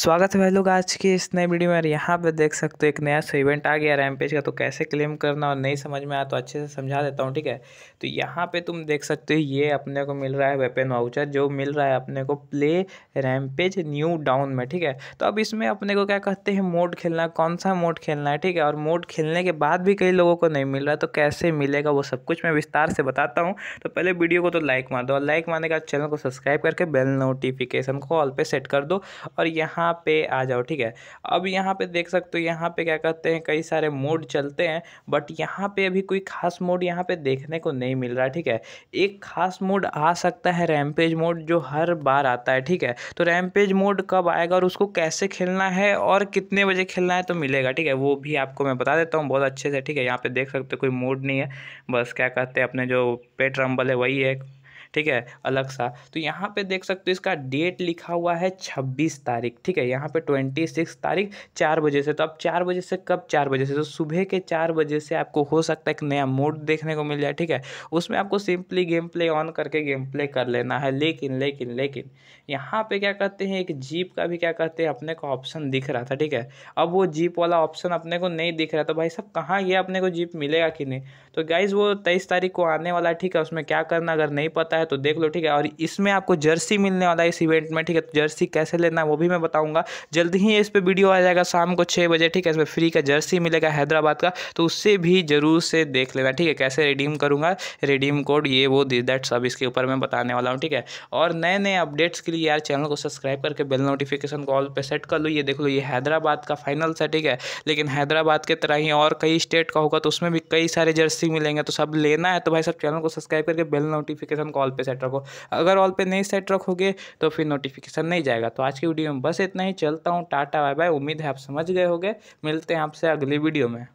स्वागत है भाई लोग आज के इस नए वीडियो में और यहाँ पे देख सकते हो एक नया सा इवेंट आ गया रैम पेज का तो कैसे क्लेम करना और नहीं समझ में आया तो अच्छे से समझा देता हूँ ठीक है तो यहाँ पे तुम देख सकते हो ये अपने को मिल रहा है वेपन वाउचर जो मिल रहा है अपने को play RAM page new down में ठीक है तो अब इसमें अपने को क्या कहते हैं मोड खेलना कौन सा मोड खेलना है ठीक है और मोड खेलने के बाद भी कई लोगों को नहीं मिल रहा तो कैसे मिलेगा वो सब कुछ मैं विस्तार से बताता हूँ तो पहले वीडियो को तो लाइक मार दो और लाइक मारने बाद चैनल को सब्सक्राइब करके बेल नोटिफिकेशन को ऑल पे सेट कर दो और यहाँ यहाँ पे आ जाओ ठीक है अब यहाँ पे देख सकते हो यहाँ पे क्या कहते हैं कई सारे मोड चलते हैं बट यहाँ पे अभी कोई खास मोड यहाँ पे देखने को नहीं मिल रहा ठीक है एक खास मोड आ सकता है रैमपेज मोड जो हर बार आता है ठीक है तो रैमपेज मोड कब आएगा और उसको कैसे खेलना है और कितने बजे खेलना है तो मिलेगा ठीक है वो भी आपको मैं बता देता हूँ बहुत अच्छे से ठीक है यहाँ पे देख सकते हो कोई मोड नहीं है बस क्या कहते हैं अपने जो पेट रंबल है वही है ठीक है अलग सा तो यहाँ पे देख सकते हो इसका डेट लिखा हुआ है छब्बीस तारीख ठीक है यहाँ पे ट्वेंटी सिक्स तारीख चार बजे से तो अब चार बजे से कब चार बजे से तो सुबह के चार बजे से आपको हो सकता है एक नया मोड देखने को मिल जाए ठीक है उसमें आपको सिंपली गेम प्ले ऑन करके गेम प्ले कर लेना है लेकिन लेकिन लेकिन यहाँ पे क्या कहते हैं एक जीप का भी क्या कहते हैं अपने को ऑप्शन दिख रहा था ठीक है अब वो जीप वाला ऑप्शन अपने को नहीं दिख रहा तो भाई साहब कहाँ गया अपने को जीप मिलेगा कि नहीं तो गाइज़ वो तेईस तारीख को आने वाला ठीक है उसमें क्या करना अगर नहीं पता है है तो देख लो ठीक है और इसमें आपको जर्सी मिलने वाला है इस इवेंट में ठीक है तो जर्सी कैसे लेना है वो भी मैं बताऊंगा जल्दी ही इस पर वीडियो आ जाएगा शाम को छः बजे ठीक है इसमें फ्री का जर्सी मिलेगा हैदराबाद का तो उससे भी ज़रूर से देख लेना ठीक है कैसे रिडीम करूँगा रिडीम कोड ये वो दिस दैट सब इसके ऊपर मैं बताने वाला हूँ ठीक है और नए नए अपडेट्स के लिए यार चैनल को सब्सक्राइब करके बेल नोटिफिकेशन कॉल पर सेट कर लो ये देख लो ये हैदराबाद का फाइनल है ठीक है लेकिन हैदराबाद के तरह ही और कई स्टेट का होगा तो उसमें भी कई सारे जर्सी मिलेंगे तो सब लेना है तो भाई सब चैनल को सब्सक्राइब करके बेल नोटिफिकेशन कॉल पे सेट रखो अगर ऑल पे नहीं सेट रखोगे तो फिर नोटिफिकेशन नहीं जाएगा तो आज की वीडियो में बस इतना ही चलता हूँ टाटा बाय बाय उम्मीद है आप समझ गए होगे मिलते हैं आपसे अगली वीडियो में